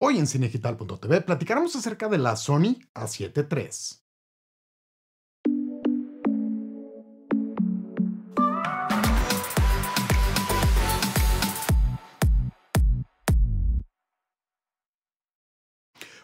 Hoy en cinegital.tv platicaremos acerca de la Sony A7 III.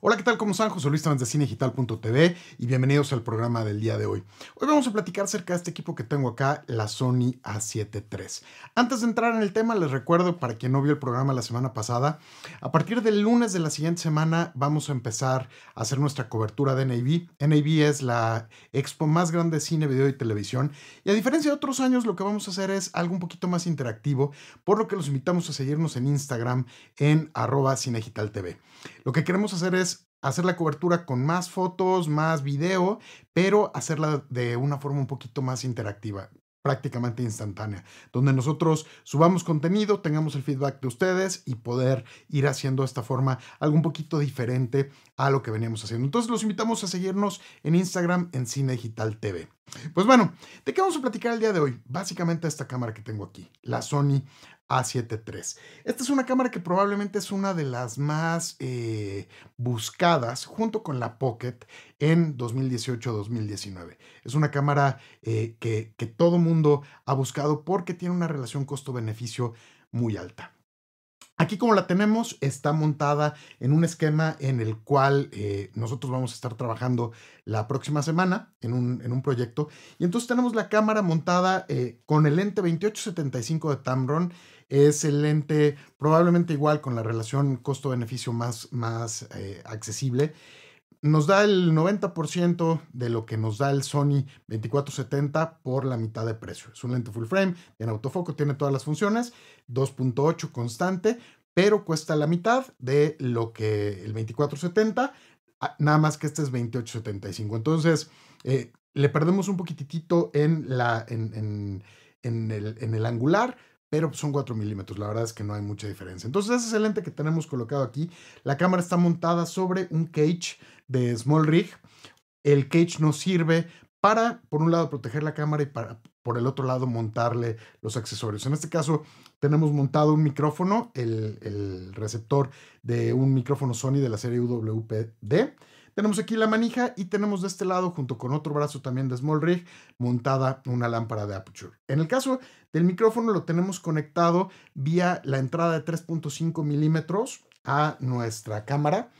Hola, ¿qué tal? como están? José Luis Tamés de CineGital.tv y bienvenidos al programa del día de hoy. Hoy vamos a platicar acerca de este equipo que tengo acá, la Sony A7 III. Antes de entrar en el tema, les recuerdo, para quien no vio el programa la semana pasada, a partir del lunes de la siguiente semana vamos a empezar a hacer nuestra cobertura de NAV. NAV es la expo más grande de cine, video y televisión y a diferencia de otros años lo que vamos a hacer es algo un poquito más interactivo, por lo que los invitamos a seguirnos en Instagram en arroba Lo que queremos hacer es hacer la cobertura con más fotos, más video, pero hacerla de una forma un poquito más interactiva prácticamente instantánea, donde nosotros subamos contenido, tengamos el feedback de ustedes y poder ir haciendo de esta forma algo un poquito diferente a lo que veníamos haciendo. Entonces los invitamos a seguirnos en Instagram en Cine Digital TV. Pues bueno, ¿de qué vamos a platicar el día de hoy? Básicamente esta cámara que tengo aquí, la Sony a 73 Esta es una cámara que probablemente es una de las más eh, buscadas junto con la Pocket en 2018-2019. Es una cámara eh, que, que todo mundo ha buscado porque tiene una relación costo-beneficio muy alta. Aquí como la tenemos, está montada en un esquema en el cual eh, nosotros vamos a estar trabajando la próxima semana en un, proyecto. Y entonces tenemos la cámara montada eh, con el lente 2875 de Tamron. Es el lente probablemente igual con la relación costo-beneficio más, más eh, accesible nos da el 90% de lo que nos da el Sony 2470 por la mitad de precio. Es un lente full frame, en autofoco, tiene todas las funciones, 2.8 constante, pero cuesta la mitad de lo que el 2470, ah, nada más que este es 2875. Entonces, eh, le perdemos un poquitito en, la, en, el, en el angular, pero pues, son 4 milímetros, la verdad es que no hay mucha diferencia. Entonces ese es el lente que tenemos colocado aquí. La cámara está montada sobre un cage de small rig. El cage nos sirve para, por un lado, proteger la cámara y para, por el otro lado, montarle los accesorios. En este caso, tenemos montado un micrófono, el, el receptor de un micrófono Sony de la serie UWPD tenemos aquí la manija y tenemos de este lado, junto con otro brazo también de Small Rig, montada una lámpara de aperture. En el caso del micrófono lo tenemos conectado vía la entrada de 3.5 milímetros a nuestra cámara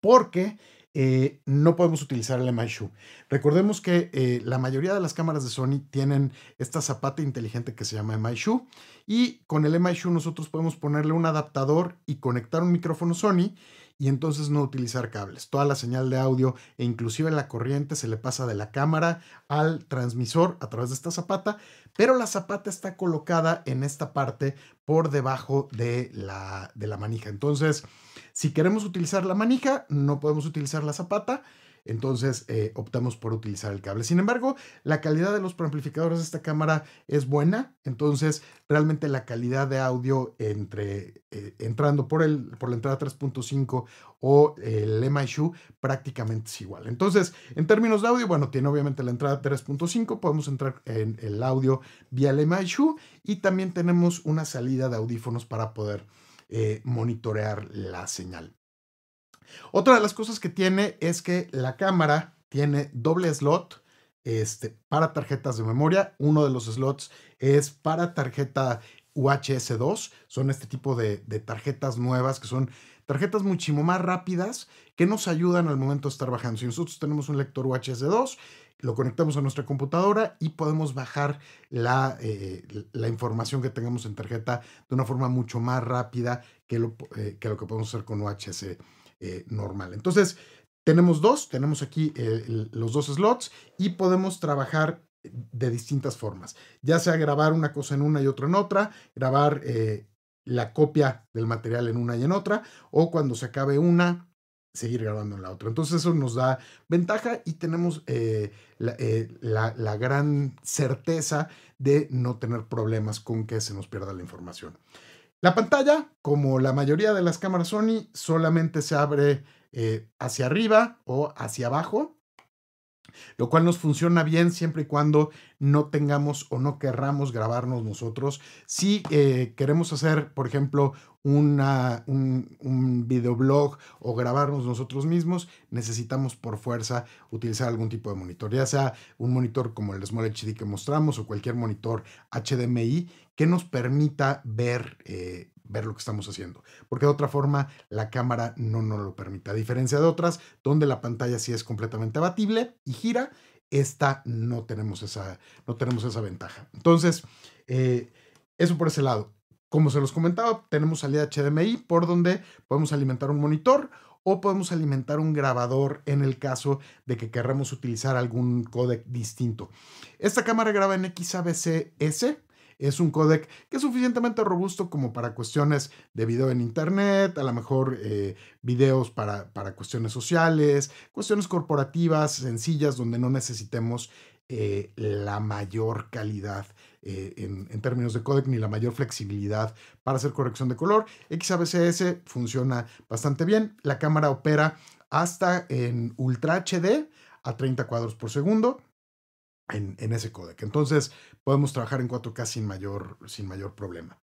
porque eh, no podemos utilizar el Shoe. Recordemos que eh, la mayoría de las cámaras de Sony tienen esta zapata inteligente que se llama Shoe y con el Shoe nosotros podemos ponerle un adaptador y conectar un micrófono Sony y entonces no utilizar cables. Toda la señal de audio e inclusive la corriente se le pasa de la cámara al transmisor a través de esta zapata, pero la zapata está colocada en esta parte por debajo de la, de la manija. Entonces, si queremos utilizar la manija, no podemos utilizar la zapata entonces eh, optamos por utilizar el cable. Sin embargo, la calidad de los preamplificadores de esta cámara es buena, entonces realmente la calidad de audio entre, eh, entrando por, el, por la entrada 3.5 o el SHU prácticamente es igual. Entonces, en términos de audio, bueno, tiene obviamente la entrada 3.5, podemos entrar en el audio vía el SHU y también tenemos una salida de audífonos para poder eh, monitorear la señal. Otra de las cosas que tiene es que la cámara tiene doble slot este, para tarjetas de memoria. Uno de los slots es para tarjeta UHS2. Son este tipo de, tarjetas nuevas que son tarjetas muchísimo más rápidas que nos ayudan al momento de estar bajando. Si nosotros tenemos un lector UHS2, lo conectamos a nuestra computadora y podemos bajar eh, la, información que tengamos en tarjeta de una forma mucho más rápida que lo, eh, que, lo que podemos hacer con UHS. Eh, normal. Entonces, tenemos dos, tenemos aquí eh, los dos slots y podemos trabajar de distintas formas, ya sea grabar una cosa en una y otra en otra, grabar eh, la copia del material en una y en otra, o cuando se acabe una, seguir grabando en la otra. Entonces eso nos da ventaja y tenemos la, gran certeza de no tener problemas con que se nos pierda la información. La pantalla, como la mayoría de las cámaras Sony, solamente se abre eh, hacia arriba o hacia abajo lo cual nos funciona bien siempre y cuando no tengamos o no querramos grabarnos nosotros. Si eh, queremos hacer, por ejemplo, una, un, videoblog o grabarnos nosotros mismos, necesitamos por fuerza utilizar algún tipo de monitor, ya sea un monitor como el Small HD que mostramos o cualquier monitor HDMI que nos permita ver eh, ver lo que estamos haciendo, porque de otra forma la cámara no nos lo permite, a diferencia de otras donde la pantalla sí es completamente abatible y gira, esta no tenemos esa, no tenemos esa ventaja. Entonces, eh, eso por ese lado. Como se los comentaba, tenemos salida HDMI por donde podemos alimentar un monitor o podemos alimentar un grabador en el caso de que queramos utilizar algún codec distinto. Esta cámara graba en XAVC-S es un codec que es suficientemente robusto como para cuestiones de video en internet, a lo mejor eh, videos para, cuestiones sociales, cuestiones corporativas sencillas donde no necesitemos eh, la mayor calidad eh, en, en, términos de codec ni la mayor flexibilidad para hacer corrección de color. XABCS funciona bastante bien. La cámara opera hasta en Ultra HD a 30 cuadros por segundo en, ese codec. Entonces podemos trabajar en 4K sin mayor, sin mayor problema.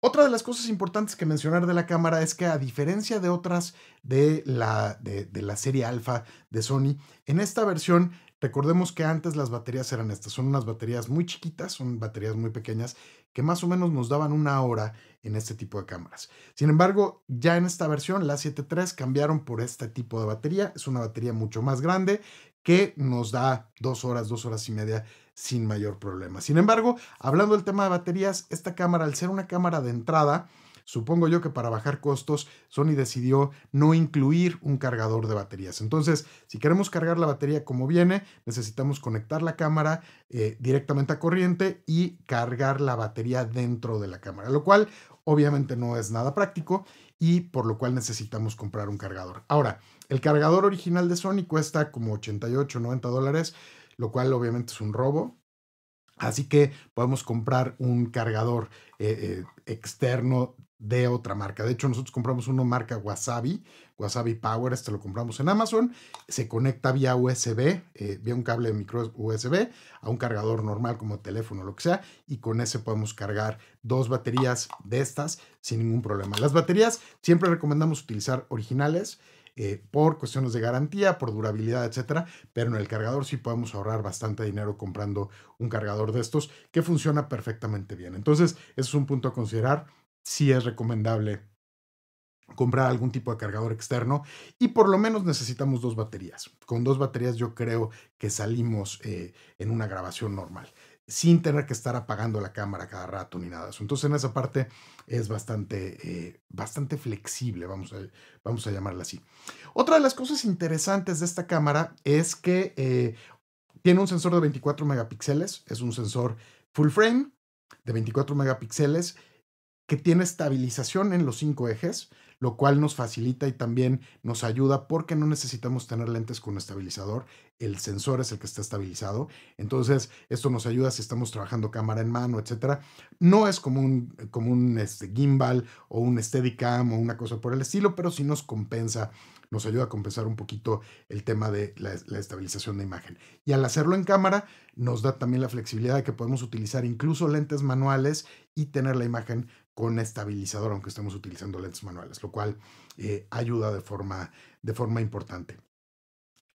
Otra de las cosas importantes que mencionar de la cámara es que a diferencia de otras de la, de, la serie alfa de Sony, en esta versión recordemos que antes las baterías eran estas, son unas baterías muy chiquitas, son baterías muy pequeñas que más o menos nos daban una hora en este tipo de cámaras. Sin embargo, ya en esta versión, la 7.3 cambiaron por este tipo de batería, es una batería mucho más grande que nos da dos horas, dos horas y media sin mayor problema. Sin embargo, hablando del tema de baterías, esta cámara, al ser una cámara de entrada, Supongo yo que para bajar costos, Sony decidió no incluir un cargador de baterías. Entonces, si queremos cargar la batería como viene, necesitamos conectar la cámara eh, directamente a corriente y cargar la batería dentro de la cámara, lo cual obviamente no es nada práctico y por lo cual necesitamos comprar un cargador. Ahora, el cargador original de Sony cuesta como 88, 90 dólares, lo cual obviamente es un robo. Así que podemos comprar un cargador eh, eh, externo de otra marca. De hecho, nosotros compramos uno marca Wasabi, Wasabi Power, este lo compramos en Amazon, se conecta vía USB, eh, vía un cable de micro USB a un cargador normal como teléfono o lo que sea, y con ese podemos cargar dos baterías de estas sin ningún problema. Las baterías siempre recomendamos utilizar originales. Eh, por cuestiones de garantía, por durabilidad, etcétera. Pero en el cargador sí podemos ahorrar bastante dinero comprando un cargador de estos que funciona perfectamente bien. Entonces, ese es un punto a considerar sí es recomendable comprar algún tipo de cargador externo y por lo menos necesitamos dos baterías. Con dos baterías yo creo que salimos eh, en una grabación normal, sin tener que estar apagando la cámara cada rato ni nada Entonces en esa parte es bastante, eh, bastante flexible, vamos a, vamos a llamarla así. Otra de las cosas interesantes de esta cámara es que eh, tiene un sensor de 24 megapíxeles, es un sensor full frame de 24 megapíxeles que tiene estabilización en los cinco ejes, lo cual nos facilita y también nos ayuda porque no necesitamos tener lentes con estabilizador, el sensor es el que está estabilizado, entonces esto nos ayuda si estamos trabajando cámara en mano, etcétera. No es como un, este, gimbal o un steadicam o una cosa por el estilo, pero sí nos compensa, nos ayuda a compensar un poquito el tema de la, la estabilización de imagen. Y al hacerlo en cámara nos da también la flexibilidad de que podemos utilizar incluso lentes manuales y tener la imagen con estabilizador, aunque estemos utilizando lentes manuales, lo cual eh, ayuda de forma, de forma importante.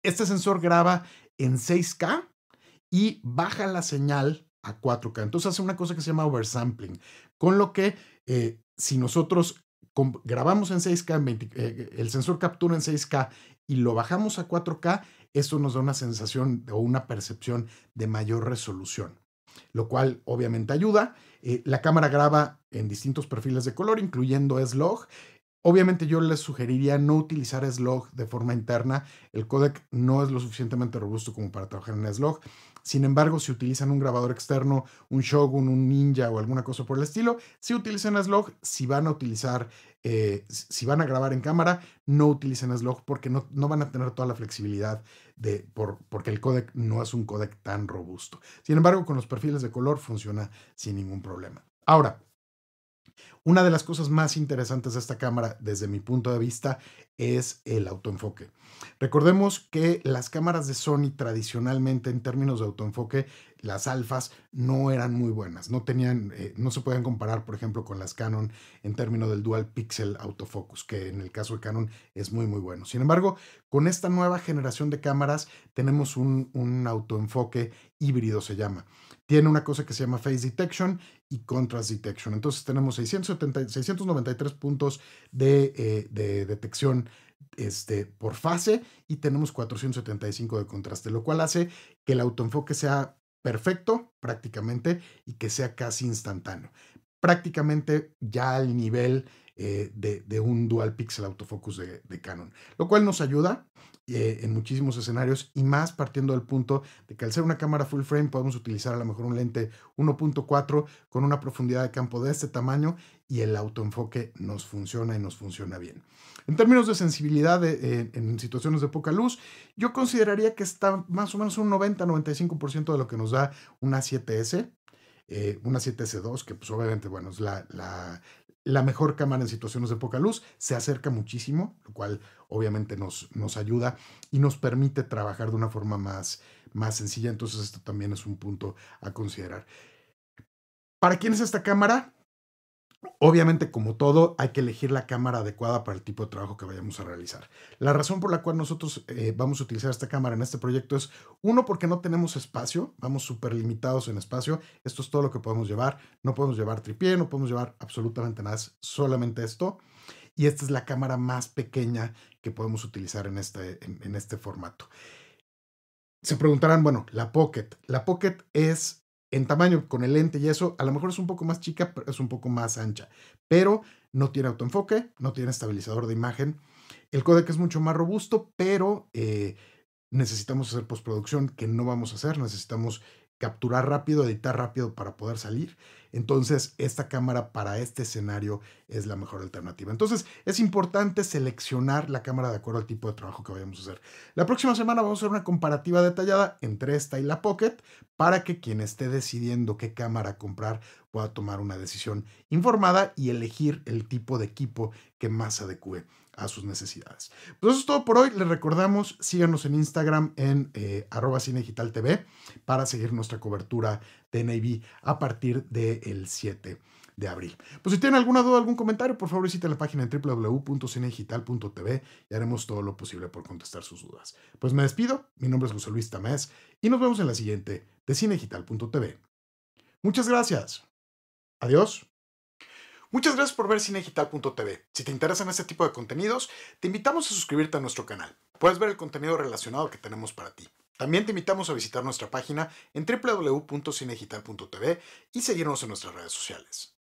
Este sensor graba en 6K y baja la señal a 4K. Entonces hace una cosa que se llama oversampling, con lo que eh, si nosotros grabamos en 6K, eh, el sensor captura en 6K y lo bajamos a 4K, esto nos da una sensación o una percepción de mayor resolución, lo cual obviamente ayuda. Eh, la cámara graba en distintos perfiles de color, incluyendo SLOG. Obviamente yo les sugeriría no utilizar SLOG de forma interna. El codec no es lo suficientemente robusto como para trabajar en SLOG. Sin embargo, si utilizan un grabador externo, un Shogun, un Ninja o alguna cosa por el estilo, si utilizan SLOG, si van a utilizar, eh, si van a grabar en cámara, no utilicen SLOG porque no, no van a tener toda la flexibilidad porque el codec no es un codec tan robusto. Sin embargo, con los perfiles de color funciona sin ningún problema. Ahora, una de las cosas más interesantes de esta cámara, desde mi punto de vista, es el autoenfoque. Recordemos que las cámaras de Sony tradicionalmente, en términos de autoenfoque, las alfas no eran muy buenas. No tenían, eh, no se podían comparar, por ejemplo, con las Canon en términos del dual pixel autofocus, que en el caso de Canon es muy, muy bueno. Sin embargo, con esta nueva generación de cámaras tenemos un autoenfoque híbrido, se llama tiene una cosa que se llama Face Detection y Contrast Detection. Entonces tenemos 693 puntos eh, de, detección este, por fase y tenemos 475 de contraste, lo cual hace que el autoenfoque sea perfecto prácticamente y que sea casi instantáneo. Prácticamente ya al nivel eh, de, un dual pixel autofocus de Canon, lo cual nos ayuda eh, en muchísimos escenarios y más partiendo del punto de que al ser una cámara full frame podemos utilizar a lo mejor un lente 1.4 con una profundidad de campo de este tamaño y el autoenfoque nos funciona y nos funciona bien. En términos de sensibilidad eh, en situaciones de poca luz, yo consideraría que está más o menos un 90-95% de lo que nos da una 7S, eh, una 7S2, que pues obviamente, bueno, es la, la, la mejor cámara en situaciones de poca luz se acerca muchísimo, lo cual obviamente nos, nos ayuda y nos permite trabajar de una forma más, más sencilla. Entonces esto también es un punto a considerar. ¿Para quién es esta cámara? Obviamente, como todo, hay que elegir la cámara adecuada para el tipo de trabajo que vayamos a realizar. La razón por la cual nosotros eh, vamos a utilizar esta cámara en este proyecto es, uno, porque no tenemos espacio, vamos súper limitados en espacio, esto es todo lo que podemos llevar, no podemos llevar tripié, no podemos llevar absolutamente nada, solamente esto. Y esta es la cámara más pequeña que podemos utilizar en este, en este formato. Se preguntarán, bueno, la Pocket. La Pocket es en tamaño con el lente y eso, a lo mejor es un poco más chica, pero es un poco más ancha. Pero no tiene autoenfoque, no tiene estabilizador de imagen. El codec es mucho más robusto, pero eh, necesitamos hacer postproducción que no vamos a hacer. Necesitamos capturar rápido, editar rápido para poder salir. Entonces, esta cámara para este escenario es la mejor alternativa. Entonces, es importante seleccionar la cámara de acuerdo al tipo de trabajo que vayamos a hacer. La próxima semana vamos a hacer una comparativa detallada entre esta y la Pocket para que quien esté decidiendo qué cámara comprar pueda tomar una decisión informada y elegir el tipo de equipo que más adecue a sus necesidades. Pues eso es todo por hoy. Les recordamos, síganos en Instagram en eh, arroba Digital TV para seguir nuestra cobertura de a partir del 7 de abril. Pues si tienen alguna duda, algún comentario, por favor visiten la página en www.cinedigital.tv y haremos todo lo posible por contestar sus dudas. Pues me despido, mi nombre es José Luis Tamés y nos vemos en la siguiente de cinegital.tv. Muchas gracias. Adiós. Muchas gracias por ver cinegital.tv. Si te interesan este tipo de contenidos, te invitamos a suscribirte a nuestro canal. Puedes ver el contenido relacionado que tenemos para ti. También te invitamos a visitar nuestra página en www.cinegital.tv y seguirnos en nuestras redes sociales.